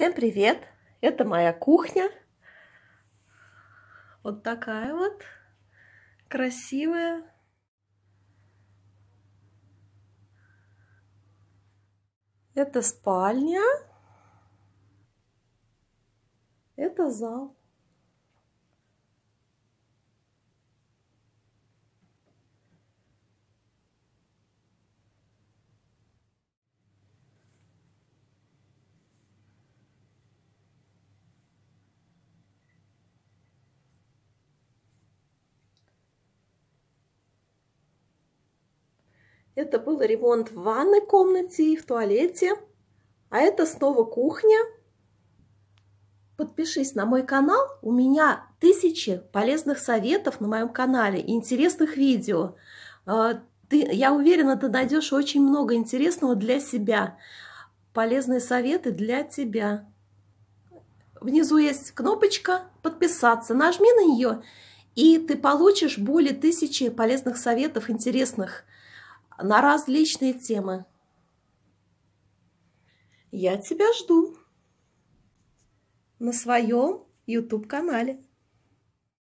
Всем привет! Это моя кухня. Вот такая вот красивая. Это спальня. Это зал. Это был ремонт в ванной комнате и в туалете. А это снова кухня. Подпишись на мой канал. У меня тысячи полезных советов на моем канале и интересных видео. А, ты, я уверена, ты найдешь очень много интересного для себя. Полезные советы для тебя. Внизу есть кнопочка «Подписаться». Нажми на нее, и ты получишь более тысячи полезных советов, интересных на различные темы. Я тебя жду на своем YouTube-канале.